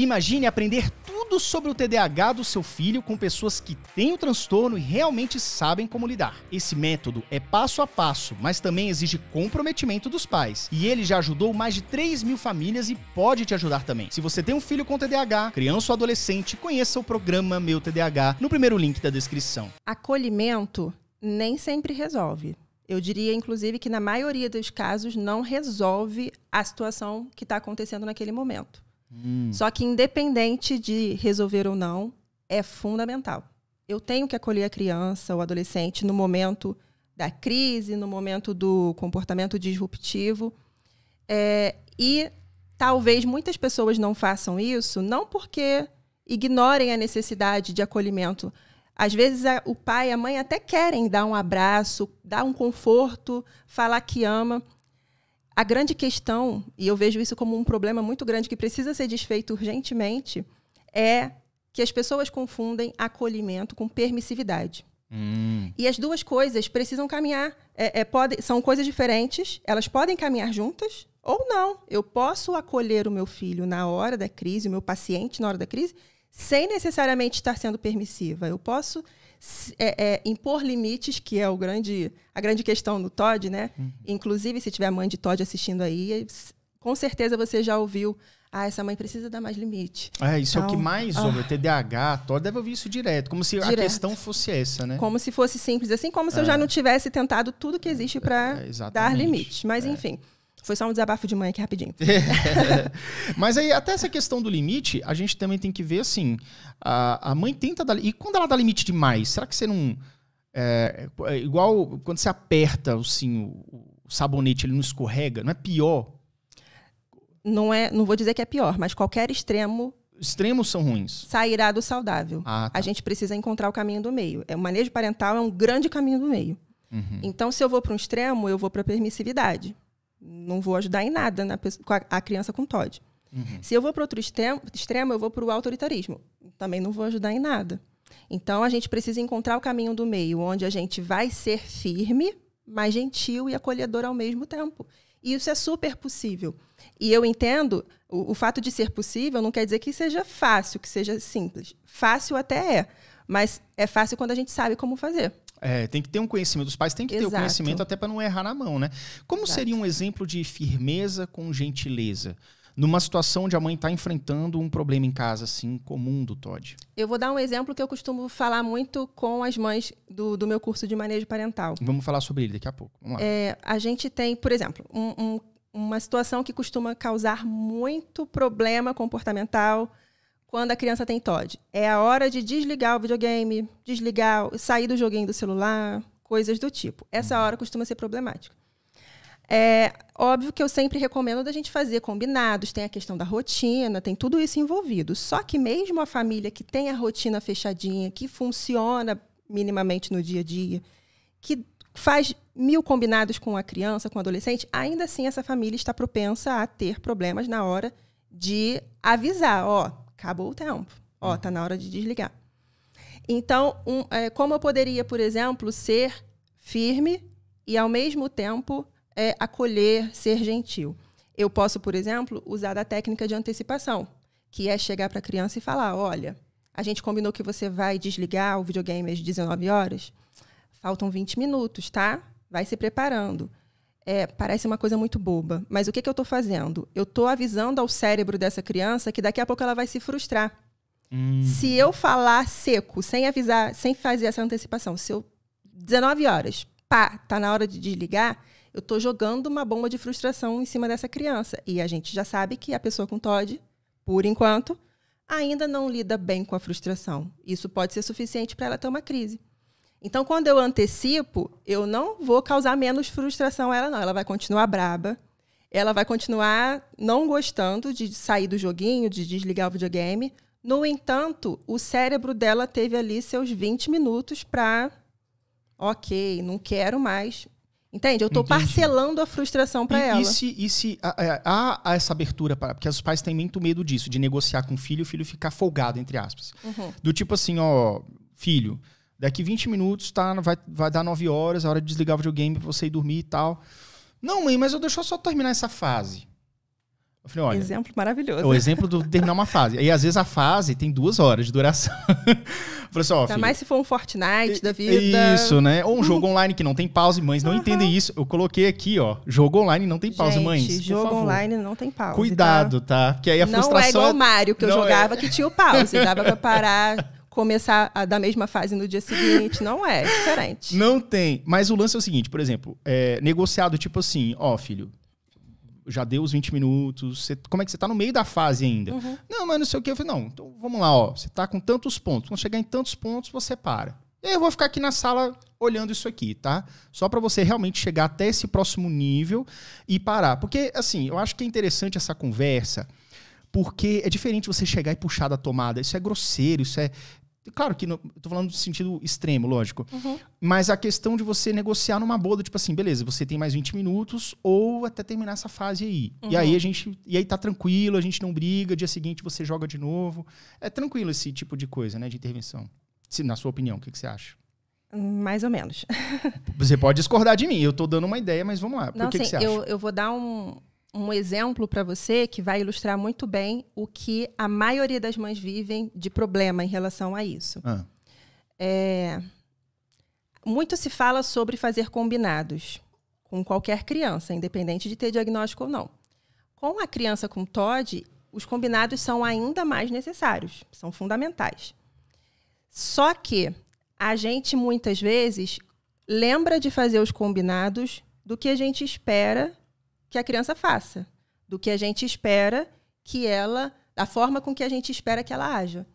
Imagine aprender tudo sobre o TDAH do seu filho com pessoas que têm o transtorno e realmente sabem como lidar. Esse método é passo a passo, mas também exige comprometimento dos pais. E ele já ajudou mais de 3 mil famílias e pode te ajudar também. Se você tem um filho com TDAH, criança ou adolescente, conheça o programa Meu TDAH no primeiro link da descrição. Acolhimento nem sempre resolve. Eu diria, inclusive, que na maioria dos casos não resolve a situação que está acontecendo naquele momento. Hum. Só que independente de resolver ou não, é fundamental. Eu tenho que acolher a criança ou adolescente no momento da crise, no momento do comportamento disruptivo. É, e talvez muitas pessoas não façam isso, não porque ignorem a necessidade de acolhimento. Às vezes a, o pai e a mãe até querem dar um abraço, dar um conforto, falar que ama, a grande questão, e eu vejo isso como um problema muito grande que precisa ser desfeito urgentemente, é que as pessoas confundem acolhimento com permissividade. Hum. E as duas coisas precisam caminhar, é, é, pode, são coisas diferentes, elas podem caminhar juntas ou não. Eu posso acolher o meu filho na hora da crise, o meu paciente na hora da crise, sem necessariamente estar sendo permissiva. Eu posso é, é, impor limites, que é o grande, a grande questão do Todd, né? Uhum. Inclusive, se tiver mãe de Todd assistindo aí, com certeza você já ouviu. Ah, essa mãe precisa dar mais limite. É, isso então, é o que então, mais ah, ouve. É TDAH, Todd deve ouvir isso direto. Como se direto. a questão fosse essa, né? Como se fosse simples, assim como se é. eu já é. não tivesse tentado tudo que existe para é, dar limite. Mas, enfim. Foi só um desabafo de mãe aqui rapidinho. É. Mas aí, até essa questão do limite, a gente também tem que ver assim: a, a mãe tenta dar. E quando ela dá limite demais, será que você não. É, é, é igual quando você aperta assim, o, o sabonete, ele não escorrega? Não é pior? Não é, não vou dizer que é pior, mas qualquer extremo extremos são ruins. Sairá do saudável. Ah, tá. A gente precisa encontrar o caminho do meio. É, o manejo parental é um grande caminho do meio. Uhum. Então, se eu vou para um extremo, eu vou para a permissividade não vou ajudar em nada na pessoa, a, a, criança com TOD. Uhum. Se eu vou para outro extremo, extremo, eu vou para o autoritarismo. Também não vou ajudar em nada. Então, a gente precisa encontrar o caminho do meio, onde a gente vai ser firme, mas gentil e acolhedor ao mesmo tempo. E isso é super possível. E eu entendo, o, o fato de ser possível não quer dizer que seja fácil, que seja simples. Fácil até é, mas é fácil quando a gente sabe como fazer. É, tem que ter um conhecimento. Os pais têm que Exato. ter o conhecimento até para não errar na mão, né? Como Exato. seria um exemplo de firmeza com gentileza? Numa situação onde a mãe está enfrentando um problema em casa, assim, comum do Todd. Eu vou dar um exemplo que eu costumo falar muito com as mães do, do meu curso de manejo parental. Vamos falar sobre ele daqui a pouco. É, a gente tem, por exemplo, um, um, uma situação que costuma causar muito problema comportamental, quando a criança tem TOD. É a hora de desligar o videogame, desligar, sair do joguinho do celular, coisas do tipo. Essa uhum. hora costuma ser problemática. É óbvio que eu sempre recomendo da gente fazer combinados, tem a questão da rotina, tem tudo isso envolvido. Só que mesmo a família que tem a rotina fechadinha, que funciona minimamente no dia a dia, que faz mil combinados com a criança, com o adolescente, ainda assim essa família está propensa a ter problemas na hora de avisar, ó, acabou o tempo. Ó, hum. tá na hora de desligar. Então, um, é, como eu poderia, por exemplo, ser firme e, ao mesmo tempo, é, acolher, ser gentil? Eu posso, por exemplo, usar da técnica de antecipação, que é chegar para a criança e falar: olha, a gente combinou que você vai desligar o videogame às 19 horas, faltam 20 minutos, tá? Vai se preparando. É, parece uma coisa muito boba, mas o que, que eu estou fazendo? Eu estou avisando ao cérebro dessa criança que daqui a pouco ela vai se frustrar. Hum. Se eu falar seco, sem avisar, sem fazer essa antecipação, se eu 19 horas, pá, tá na hora de desligar, eu estou jogando uma bomba de frustração em cima dessa criança. E a gente já sabe que a pessoa com TOD, por enquanto, ainda não lida bem com a frustração. Isso pode ser suficiente para ela ter uma crise. Então, quando eu antecipo, eu não vou causar menos frustração a ela, não. Ela vai continuar braba, ela vai continuar não gostando de sair do joguinho, de desligar o videogame. No entanto, o cérebro dela teve ali seus 20 minutos para. Ok, não quero mais. Entende? Eu estou parcelando a frustração para ela. E se, e se há, é, há, essa abertura para. Porque os pais têm muito medo disso, de negociar com o filho e o filho ficar folgado, entre aspas. Uhum. Do tipo assim, ó, filho, Daqui 20 minutos tá, vai, vai dar 9 horas, a é hora de desligar o videogame pra você ir dormir e tal. Não, mãe, mas eu deixou só terminar essa fase. Eu falei, olha. Exemplo maravilhoso. É o exemplo do terminar uma fase. E às vezes a fase tem duas horas de duração. eu falei assim, ó. Ainda mais se for um Fortnite da vida. Isso, né? Ou um jogo uhum. online que não tem pause, mães. Não uhum. entendem isso. Eu coloquei aqui, ó. Jogo online não tem pause, Gente, mães. Jogo online não tem pause. Tá? Cuidado, tá? tá? aí a não é frustração. Não é igual o Mario que eu é jogava é. que tinha o pause. Dava pra parar. começar a, da mesma fase no dia seguinte. Não é, é diferente. Não tem. Mas o lance é o seguinte, por exemplo, é, negociado tipo assim, ó, filho, já deu os 20 minutos, como é que você tá no meio da fase ainda? Uhum. Não, mas não sei o que. Eu falei, não, então vamos lá, ó, você tá com tantos pontos. Quando chegar em tantos pontos, você para. Eu vou ficar aqui na sala olhando isso aqui, tá? Só para você realmente chegar até esse próximo nível e parar. Porque, assim, eu acho que é interessante essa conversa, porque é diferente você chegar e puxar da tomada. Isso é grosseiro, isso é Claro que estou tô falando no sentido extremo, lógico. Uhum. Mas a questão de você negociar numa boda, tipo assim, beleza, você tem mais 20 minutos ou até terminar essa fase aí. Uhum. E aí uhum. a gente. E aí tá tranquilo, a gente não briga, dia seguinte você joga de novo. É tranquilo esse tipo de coisa, né? De intervenção. Se, na sua opinião, o que, que você acha? Mais ou menos. você pode discordar de mim, eu tô dando uma ideia, mas vamos lá. Não, Por que, sim, que assim, você acha? Eu, eu vou dar um, um exemplo para você que vai ilustrar muito bem o que a maioria das mães vivem de problema em relação a isso. Ah. É, muito se fala sobre fazer combinados com qualquer criança, independente de ter diagnóstico ou não. Com a criança com TOD, os combinados são ainda mais necessários, são fundamentais. Só que a gente muitas vezes lembra de fazer os combinados do que a gente espera que a criança faça, do que a gente espera que ela, da forma com que a gente espera que ela haja.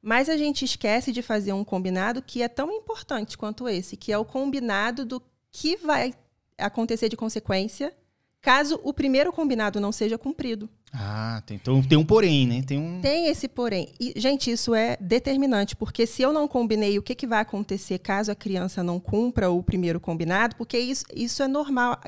Mas a gente esquece de fazer um combinado que é tão importante quanto esse, que é o combinado do que vai acontecer de consequência caso o primeiro combinado não seja cumprido. Ah, tem, então tem um porém, né? Tem, um... tem esse porém. E, gente, isso é determinante, porque se eu não combinei o que, que vai acontecer caso a criança não cumpra o primeiro combinado, porque isso, isso é normal,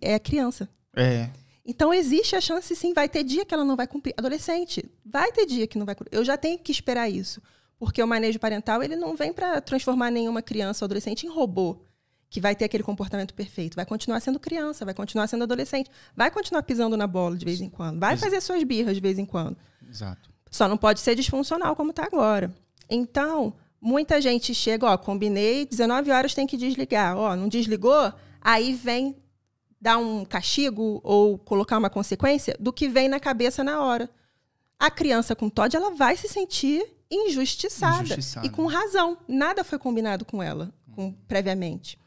é a criança. É. Então existe a chance, sim, vai ter dia que ela não vai cumprir. Adolescente, vai ter dia que não vai cumprir. Eu já tenho que esperar isso, porque o manejo parental ele não vem para transformar nenhuma criança ou adolescente em robô que vai ter aquele comportamento perfeito. Vai continuar sendo criança, vai continuar sendo adolescente, vai continuar pisando na bola de vez em quando, vai Exato. fazer suas birras de vez em quando. Exato. Só não pode ser disfuncional como está agora. Então, muita gente chega, ó, combinei, 19 horas tem que desligar. Ó, não desligou? Aí vem dar um castigo ou colocar uma consequência do que vem na cabeça na hora. A criança com todd ela vai se sentir injustiçada, injustiçada. e com razão. Nada foi combinado com ela com, previamente.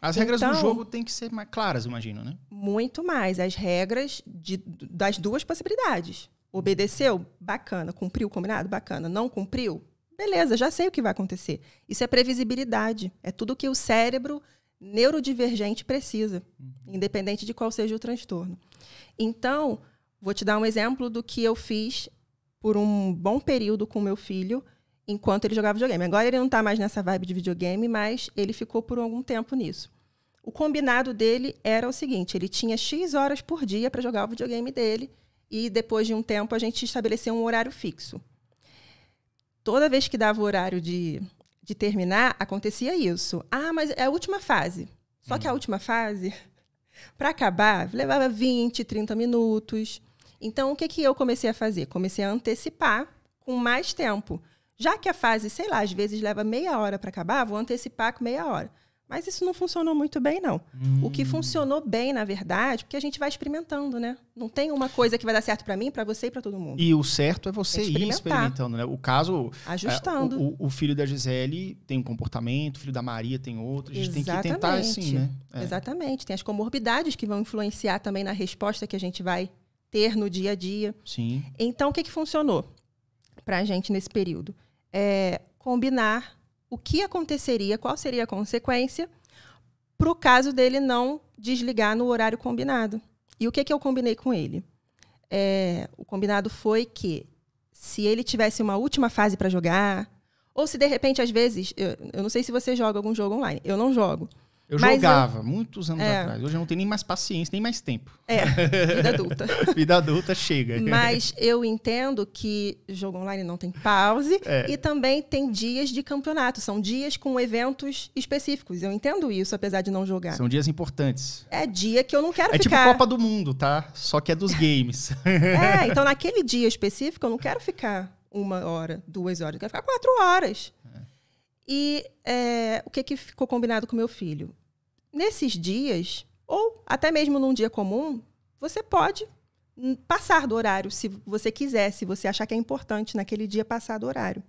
As regras então, do jogo têm que ser mais claras, imagino, né? Muito mais. As regras de, das duas possibilidades. Obedeceu? Bacana. Cumpriu o combinado? Bacana. Não cumpriu? Beleza, já sei o que vai acontecer. Isso é previsibilidade. É tudo que o cérebro neurodivergente precisa, uhum. independente de qual seja o transtorno. Então, vou te dar um exemplo do que eu fiz por um bom período com meu filho enquanto ele jogava videogame. Agora ele não está mais nessa vibe de videogame, mas ele ficou por algum tempo nisso. O combinado dele era o seguinte: ele tinha X horas por dia para jogar o videogame dele, e depois de um tempo a gente estabeleceu um horário fixo. Toda vez que dava o horário de de terminar, acontecia isso. Ah, mas é a última fase. Só hum. que a hum. última fase, para acabar, levava 20, 30 minutos. Então, o que, que eu comecei a fazer? Comecei a antecipar com mais tempo. Já que a fase, sei lá, às vezes leva meia hora para acabar, vou antecipar com meia hora. Mas isso não funcionou muito bem, não. Hum. O que funcionou bem, na verdade, porque a gente vai experimentando, né? Não tem uma coisa que vai dar certo para mim, para você e para todo mundo. E o certo é você é ir experimentando, né? O caso. É, Ajustando. É, o, o, filho da Gisele tem um comportamento, o filho da Maria tem outro. A gente Exatamente. tem que tentar assim, né? É. Exatamente. Tem as comorbidades que vão influenciar também na resposta que a gente vai ter no dia a dia. Sim. Então, o que, que funcionou para a gente nesse período? é combinar o que aconteceria, qual seria a consequência para o caso dele não desligar no horário combinado. E o que, que eu combinei com ele? É, o combinado foi que se ele tivesse uma última fase para jogar, ou se de repente, às vezes, eu, eu não sei se você joga algum jogo online, eu não jogo. Eu Mas jogava eu... muitos anos é. atrás. Hoje eu não tenho nem mais paciência, nem mais tempo. É, vida adulta. vida adulta chega. Mas eu entendo que jogo online não tem pause é. e também tem dias de campeonato. São dias com eventos específicos. Eu entendo isso, apesar de não jogar. São dias importantes. É dia que eu não quero é tipo ficar. É tipo Copa do Mundo, tá? Só que é dos games. é, então naquele dia específico eu não quero ficar uma hora, duas horas. Eu quero ficar quatro horas. É. E é, o que, que ficou combinado com meu filho? Nesses dias, ou até mesmo num dia comum, você pode passar do horário, se você quiser, se você achar que é importante naquele dia passar do horário.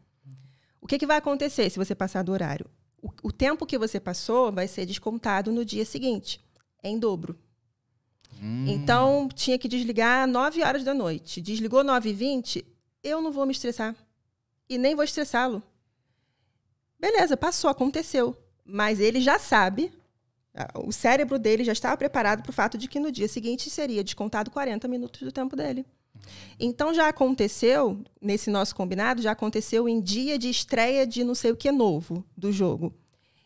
O que, que vai acontecer se você passar do horário? O, o tempo que você passou vai ser descontado no dia seguinte, em dobro. Hum. Então, tinha que desligar 9 horas da noite. Desligou 9h20, eu não vou me estressar. E nem vou estressá-lo. Beleza, passou, aconteceu. Mas ele já sabe, o cérebro dele já estava preparado para o fato de que no dia seguinte seria descontado 40 minutos do tempo dele. Então já aconteceu, nesse nosso combinado, já aconteceu em dia de estreia de não sei o que novo do jogo.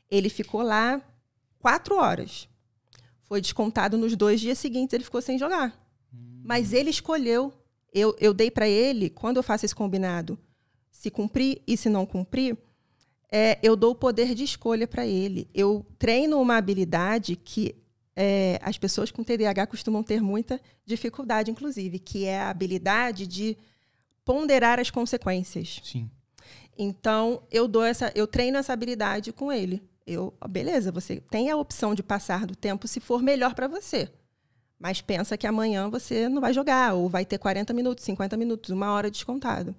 Ele ficou lá quatro horas. Foi descontado nos dois dias seguintes, ele ficou sem jogar. Hum. Mas ele escolheu. Eu, eu dei para ele, quando eu faço esse combinado, se cumprir e se não cumprir, é, eu dou o poder de escolha para ele. Eu treino uma habilidade que é, as pessoas com TDAH costumam ter muita dificuldade, inclusive, que é a habilidade de ponderar as consequências. Sim. Então eu dou essa, eu treino essa habilidade com ele. Eu, beleza, você tem a opção de passar do tempo se for melhor para você. Mas pensa que amanhã você não vai jogar, ou vai ter 40 minutos, 50 minutos, uma hora descontado.